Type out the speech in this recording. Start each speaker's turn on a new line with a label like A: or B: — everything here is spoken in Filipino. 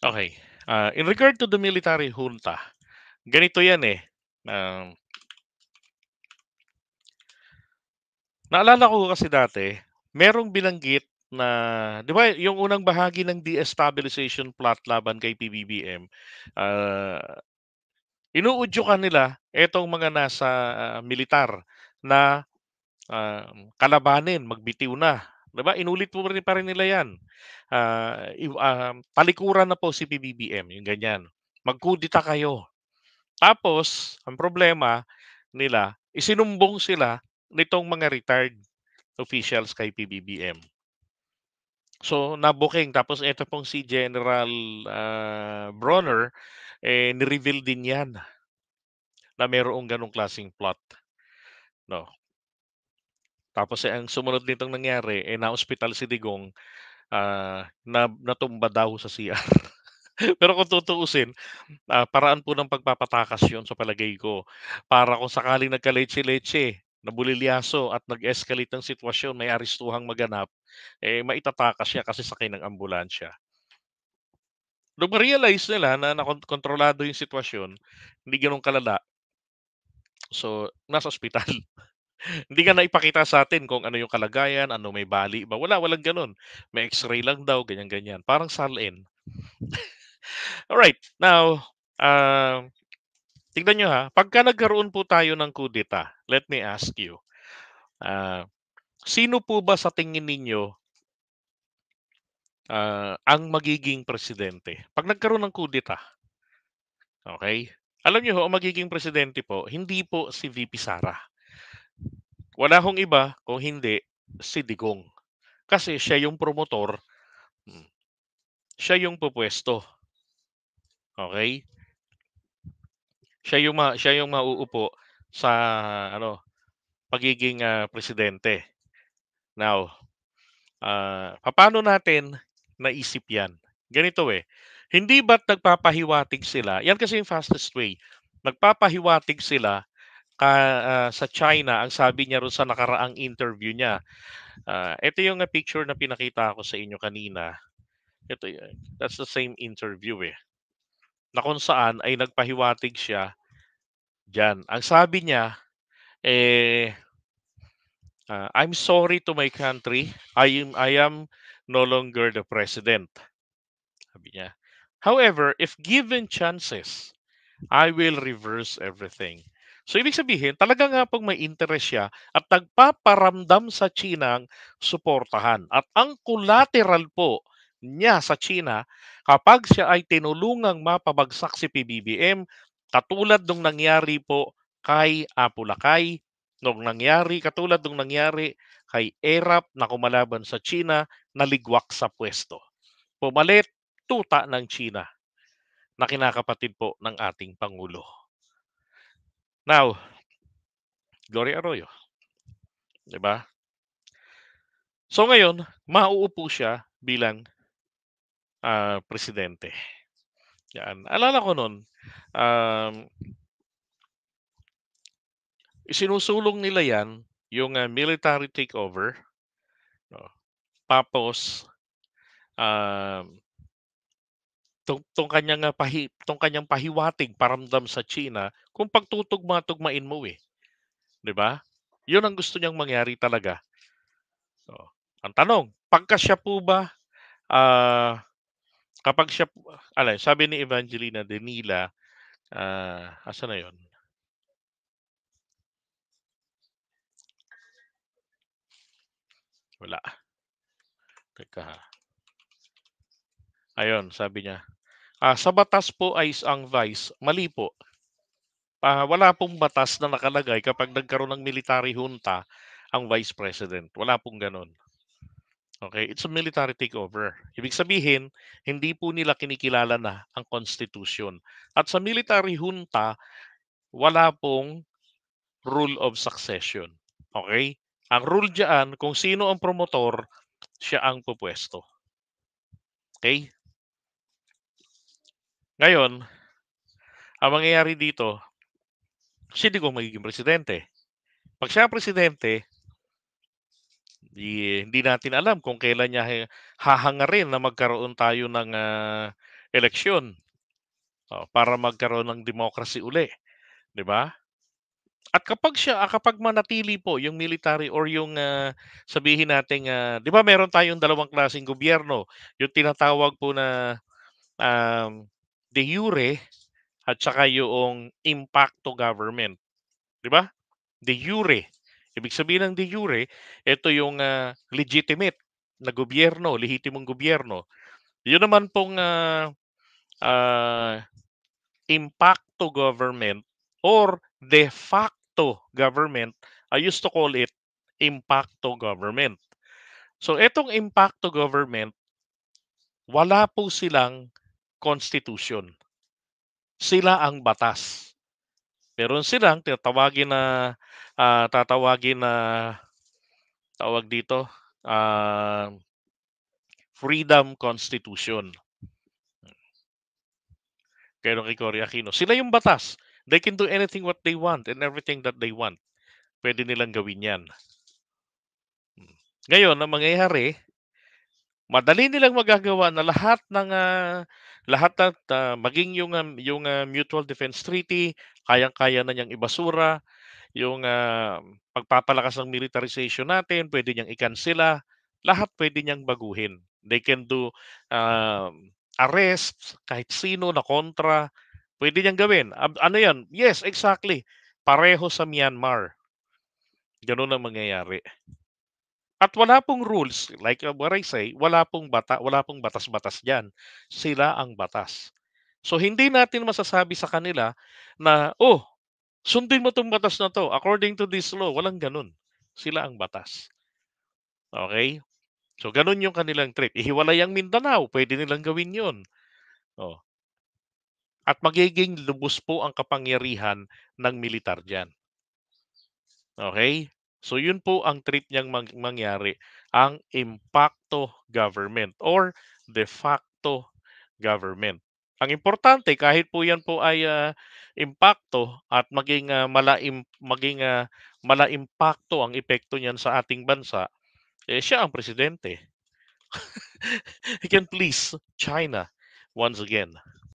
A: Okay. Uh, in regard to the military junta, ganito yan eh. Um, uh, naalala ko kasi dati, merong bilanggit na, di ba, yung unang bahagi ng destabilization plot laban kay PBBM, uh, ah, inuudyukan kanila etong mga nasa uh, militar na uh, kalabanin, magbitiw na, Diba? Inulit po rin pa rin nila yan. Uh, uh, palikuran na po si PBBM, yung ganyan. Magkudita kayo. Tapos, ang problema nila, isinumbong sila nitong mga retired officials kay PBBM. So, nabuking. Tapos, ito pong si General uh, Bronner, eh, nireveal din yan na mayroong ganong klaseng plot. No. Tapos eh, ang sumunod din nitong nangyari, eh, na-hospital si Digong, uh, na, natumba daw sa CR. Pero kung tutuusin, uh, paraan po ng pagpapatakas yon sa palagay ko. Para kung sakaling nagka leche leche nabulilyaso at nag-escalate ng sitwasyon, may aristuhang maganap, eh maitatakas siya kasi sakay ng ambulansya. Nung ma-realize nila na nakontrolado yung sitwasyon, hindi ganun kalala. So, nasa ospital. Hindi na ipakita sa atin kung ano yung kalagayan, ano may bali ba. Wala, walang ganun. May x-ray lang daw, ganyan-ganyan. Parang salin. Alright, now, uh, tignan nyo ha, pagka nagkaroon po tayo ng kudeta, let me ask you, uh, sino po ba sa tingin ninyo uh, ang magiging presidente? Pag nagkaroon ng kudeta, okay, alam nyo ho, ang magiging presidente po, hindi po si VP Sara. Wala akong iba kung hindi si Digong. Kasi siya yung promotor, hmm, siya yung pupwesto. Okay? Siya yung ma, siya yung mauupo sa ano pagiging uh, presidente. Now, uh, paano natin naisip 'yan? Ganito eh. Hindi ba't nagpapahiwatig sila? Yan kasi yung fastest way. Nagpapahiwatig sila ka, uh, sa China, ang sabi niya roon sa nakaraang interview niya. Uh, ito yung ah, picture na pinakita ko sa inyo kanina. Ito, eh, that's the same interview eh. Na kung saan ay nagpahiwatig siya diyan. Ang sabi niya, eh, uh, I'm sorry to my country. I am, I am no longer the president. Sabi niya. However, if given chances, I will reverse everything. So ibig sabihin, talaga nga pong ah, may interest siya at nagpaparamdam sa China ang suportahan. At ang collateral po niya sa China kapag siya ay tinulungang mapabagsak si PBBM katulad nung nangyari po kay Apulakay, nung nangyari, katulad nung nangyari kay Erap na kumalaban sa China, naligwak sa pwesto. Pumalit, tuta ng China na kinakapatid po ng ating Pangulo. Now, Gloria Arroyo. 'Di ba? So ngayon, mauupo siya bilang uh, presidente. Yan. Alala ko noon, um, isinusulong nila yan, yung uh, military takeover. No? Tapos, um, tong, tong kanyang ah, pahi, tong kanyang pahiwatig paramdam sa China kung pagtutugma-tugmain mo eh. 'Di ba? 'Yun ang gusto niyang mangyari talaga. So, ang tanong, pagka siya po ba uh, kapag siya alay, sabi ni Evangelina Denila, uh, ah, asa na 'yon? Wala. Teka ha. Ayun, sabi niya. Uh, sa batas po ay isang vice. Mali po. Uh, wala pong batas na nakalagay kapag nagkaroon ng military junta ang vice president. Wala pong ganun. Okay, it's a military takeover. Ibig sabihin, hindi po nila kinikilala na ang constitution. At sa military junta, wala pong rule of succession. Okay? Ang rule diyan, kung sino ang promotor, siya ang pupwesto. Okay? Ngayon, ang mangyayari dito, hindi ko magiging presidente? Pag siya presidente, di, hindi natin alam kung kailan niya eh, hahangarin na magkaroon tayo ng uh, eleksyon uh, para magkaroon ng democracy uli. Di ba? At kapag siya, ah, kapag manatili po yung military or yung uh, sabihin natin, uh, di ba meron tayong dalawang klaseng gobyerno, yung tinatawag po na um, de jure at saka yung impact to government. 'Di ba? De jure. Ibig sabihin ng de jure, ito yung uh, legitimate na gobyerno, lehitimong gobyerno. Yun naman pong uh, uh, impact to government or de facto government, I used to call it impacto government. So itong impacto government, wala po silang constitution. Sila ang batas. Meron silang tatawagin na uh, tatawagin na tawag dito uh, Freedom Constitution. Kaya kay Cory Aquino, sila yung batas. They can do anything what they want and everything that they want. Pwede nilang gawin yan. Ngayon, ang mangyayari, madali nilang magagawa na lahat ng uh, lahat at uh, maging yung um, yung uh, mutual defense treaty, kayang-kaya na niyang ibasura yung uh, pagpapalakas ng militarization natin, pwede niyang ikansela, lahat pwede niyang baguhin. They can do uh, arrests, kahit sino na kontra, pwede niyang gawin. Ano yan? Yes, exactly. Pareho sa Myanmar. Ganun ang mangyayari. At wala pong rules, like uh, what I say, wala pong bata, wala pong batas-batas diyan. Sila ang batas. So hindi natin masasabi sa kanila na oh, sundin mo tong batas na to according to this law, walang ganun. Sila ang batas. Okay? So ganun yung kanilang trip. Ihiwalay ang Mindanao, pwede nilang gawin 'yon. Oh. At magiging lubos po ang kapangyarihan ng militar diyan. Okay? So yun po ang trip niyang mang- mangyari, ang impacto government or de facto government. Ang importante kahit po yan po ay uh, impacto at maging uh, malaim maging uh, ah, malaimpakto ang epekto niyan sa ating bansa, eh siya ang presidente. Again please China once again.